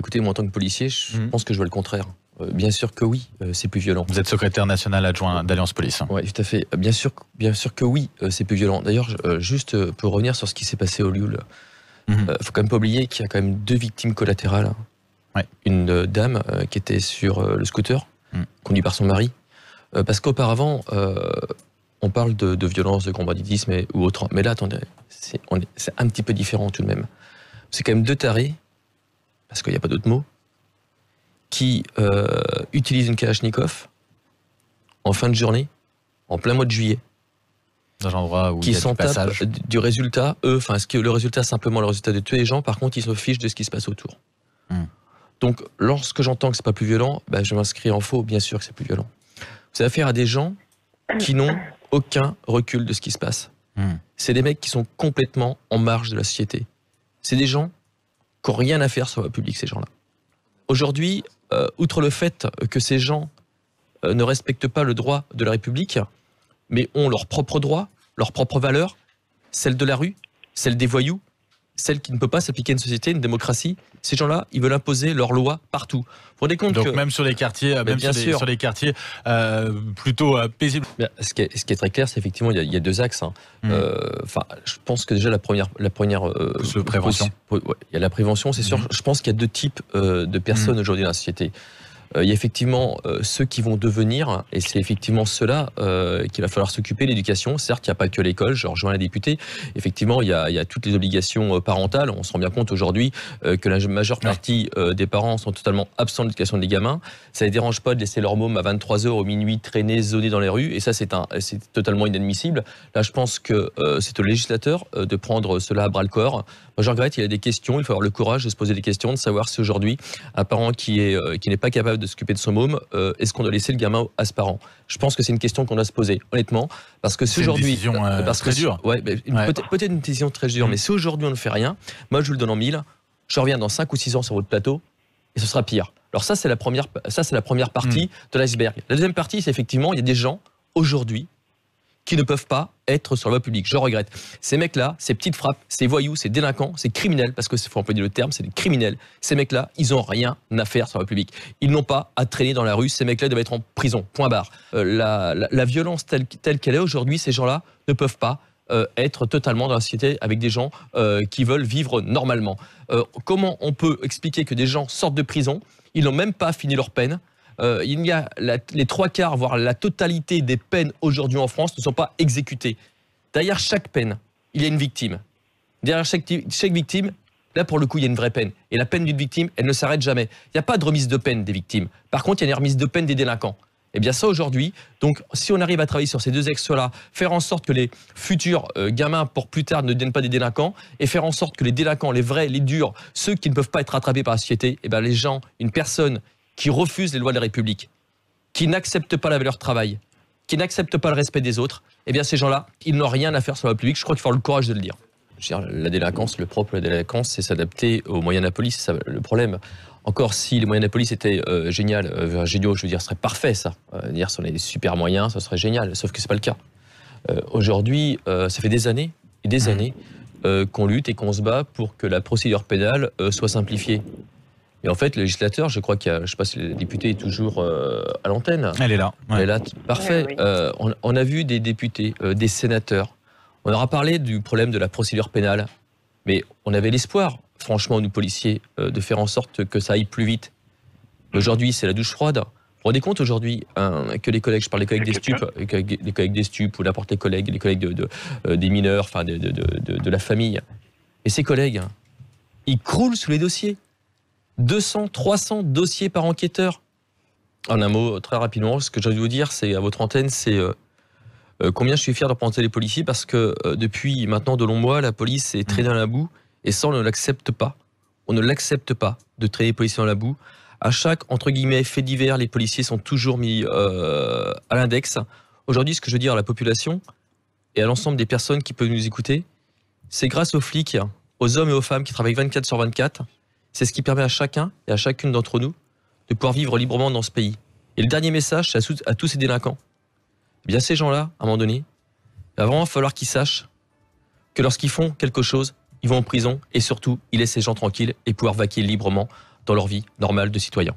Écoutez, moi en tant que policier, je mhm. pense que je vois le contraire. Euh, bien sûr que oui, euh, c'est plus violent. Vous êtes secrétaire national adjoint d'Alliance Police. Oui, tout à fait. Euh, bien sûr, bien sûr que oui, c'est plus violent. D'ailleurs, juste pour revenir sur ce qui s'est passé au Lioul, il ne mhm. faut quand même pas oublier qu'il y a quand même deux victimes collatérales. Une dame qui était sur le scooter, conduit mhm. conduite par son mari, euh, parce qu'auparavant, euh, on parle de, violence, de combat ou autre. Mais là, attendez, c'est un petit peu différent tout de même. C'est quand même deux tarés, parce qu'il n'y a pas d'autre mot, qui euh, utilisent une Kalachnikov en fin de journée, en plein mois de juillet. Dans l'endroit où qui s'en a du résultat, eux, enfin, le résultat, simplement le résultat de tuer les gens, par contre, ils se fichent de ce qui se passe autour. Hmm. Donc, lorsque j'entends que c'est pas plus violent, ben, je m'inscris en faux, bien sûr que c'est plus violent c'est affaire à des gens qui n'ont aucun recul de ce qui se passe. Hmm. C'est des mecs qui sont complètement en marge de la société. C'est des gens qui n'ont rien à faire sur la public, ces gens-là. Aujourd'hui, euh, outre le fait que ces gens euh, ne respectent pas le droit de la République, mais ont leurs propres droits, leurs propres valeurs, celles de la rue, celles des voyous, celle qui ne peut pas s'appliquer à une société, une démocratie. Ces gens-là, ils veulent imposer leurs lois partout. Vous rendez compte Donc que... même sur les quartiers, euh, même bien sur, sûr. Les, sur, les, quartiers euh, plutôt euh, paisibles. Euh, ce qui, est, ce qui est très clair, c'est effectivement il y, a deux axes. Hein. Hmm. Enfin, je pense que déjà la première, la première prévention. il y a la prévention, c'est sûr. Hmm. Je pense qu'il y a deux types de hmm. personnes aujourd'hui dans la société. Euh, il y a effectivement euh, ceux qui vont devenir, et c'est effectivement cela euh, qu'il va falloir s'occuper, l'éducation. Certes, il n'y a pas que l'école, je rejoins la députée. Effectivement, il y, a, toutes les obligations parentales. On se rend bien compte aujourd'hui que la majeure partie des parents sont totalement absents de l'éducation des gamins. Ça ne les dérange pas de laisser leur môme à 23h au minuit traîner, zoner dans les rues, et ça, c'est totalement inadmissible. Là, je pense que c'est au législateur de prendre cela à bras le corps. Moi, je regrette, il y a des questions, il faut avoir le courage de se poser des questions, de savoir si aujourd'hui, un parent qui n'est pas capable de s'occuper de son môme, euh, est-ce qu'on doit laisser le gamin à ses parents Je pense que c'est une question qu'on doit se poser, honnêtement, parce que si aujourd'hui, euh, euh, parce que dure. peut-être une décision très dure, mm. mais si aujourd'hui on ne fait rien, moi je vous le donne en mille, je reviens dans 5 ou 6 ans sur votre plateau et ce sera pire. Alors ça c'est la première, la première partie mm. de l'iceberg. La deuxième partie, c'est effectivement il y a des gens aujourd'hui qui ne peuvent pas être sur la voie publique. Je regrette. Ces mecs-là, ces petites frappes, ces voyous, ces délinquants, ces criminels, parce que faut employer le terme, c'est des criminels. Ces mecs-là, ils n'ont rien à faire sur la voie publique. Ils n'ont pas à traîner dans la rue. Ces mecs-là doivent être en prison. Point barre. Euh, la, violence telle, qu'elle est aujourd'hui, ces gens-là ne peuvent pas euh, être totalement dans la société avec des gens euh, qui veulent vivre normalement. comment on peut expliquer que des gens sortent de prison, ils n'ont même pas fini leur peine, il y a les trois quarts, voire la totalité des peines aujourd'hui en France ne sont pas exécutées. Derrière chaque peine, il y a une victime. Derrière chaque, victime, là pour le coup, il y a une vraie peine. Et la peine d'une victime, elle ne s'arrête jamais. Il n'y a pas de remise de peine des victimes. Par contre, il y a une remise de peine des délinquants. Et eh bien ça aujourd'hui, donc si on arrive à travailler sur ces deux axes-là, faire en sorte que les futurs euh, gamins pour plus tard ne deviennent pas des délinquants, et faire en sorte que les délinquants, les vrais, les durs, ceux qui ne peuvent pas être rattrapés par la société, et eh bien les gens, une personne qui refusent les lois de la République, qui n'acceptent pas la valeur travail, qui n'acceptent pas le respect des autres, eh bien ces gens-là, ils n'ont rien à faire sur la République. Je crois qu'il faut avoir le courage de le dire. La délinquance, le propre de la délinquance, c'est s'adapter aux moyens de la police. Ça, le problème, encore si les moyens de la police étaient euh, euh, géniaux, je veux dire, ce serait parfait ça. Euh, dire si on des super moyens, ce serait génial. Sauf que c'est pas le cas. Aujourd'hui, ça fait des années et des mmh. années qu'on lutte et qu'on se bat pour que la procédure pénale soit simplifiée. Et en fait, le législateur, je crois qu'il y a, je sais pas si la députée est toujours euh, à l'antenne. Elle est là. Elle est là, parfait. Eh euh, on, a vu des députés, euh, des sénateurs. On aura parlé du problème de la procédure pénale, mais on avait l'espoir, franchement, nous policiers, de faire en sorte que ça aille plus vite. Aujourd'hui, c'est la douche froide. Vous rendez compte aujourd'hui hein, que les collègues, je parle des collègues des stupes, les collègues des stupes ou n'importe les collègues, les collègues de, des mineurs, enfin de, de la famille, et ces collègues, ils croulent sous les dossiers. 200, 300 dossiers par enquêteur. En un mot, euh, très rapidement, ce que j'ai envie de vous dire, c'est à votre antenne, c'est euh, euh, combien je suis fier de représenter les policiers parce que depuis maintenant de longs mois, la police est traînée mmh. dans la boue et ça, on ne l'accepte pas. On ne l'accepte pas de traîner les policiers dans la boue. À chaque, entre guillemets, fait divers, les policiers sont toujours mis à l'index. Aujourd'hui, ce que je veux dire à la population et à l'ensemble des personnes qui peuvent nous écouter, c'est grâce aux flics, aux hommes et aux femmes qui travaillent 24 sur 24, c'est ce qui permet à chacun et à chacune d'entre nous de pouvoir vivre librement dans ce pays. Et le dernier message, à, tous ces délinquants. Eh bien, ces gens-là, à un moment donné, il va vraiment falloir qu'ils sachent que lorsqu'ils font quelque chose, ils vont en prison et surtout, ils laissent ces gens tranquilles et pouvoir vaquer librement dans leur vie normale de citoyens.